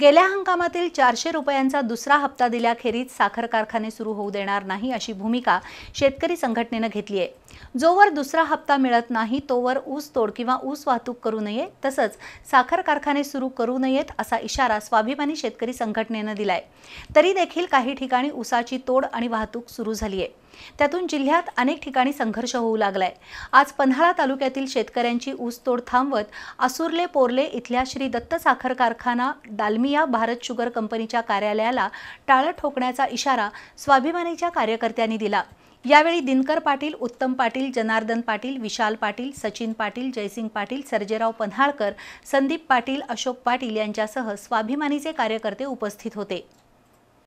गेल्या हंगामातील चारशे रुपयांचा दुसरा हप्ता दिल्याखेरीज साखर कारखाने सुरू होऊ देणार नाही अशी भूमिका शेतकरी संघटनेनं घेतली आहे जोवर दुसरा हप्ता मिळत नाही तोवर ऊस तोड किंवा ऊस वाहतूक करू नये तसंच साखर कारखाने सुरू करू नयेत असा इशारा स्वाभिमानी शेतकरी संघटनेनं दिलाय तरी देखील काही ठिकाणी ऊसाची तोड आणि वाहतूक सुरू झाली आहे त्यातून जिल्ह्यात अनेक ठिकाणी संघर्ष होऊ लागलाय आज पन्हाळा तालुक्यातील शेतकऱ्यांची ऊसतोड थांबवत असुरले पोर्ले इथल्या श्री दत्त साखर कारखाना डालमिया भारत शुगर कंपनीच्या कार्यालयाला टाळं ठोकण्याचा इशारा स्वाभिमानीच्या कार्यकर्त्यांनी दिला यावेळी दिनकर पाटील उत्तम पाटील जनार्दन पाटील विशाल पाटील सचिन पाटील जयसिंग पाटील सर्जेराव पन्हाळकर संदीप पाटील अशोक पाटील यांच्यासह स्वाभिमानीचे कार्यकर्ते उपस्थित होते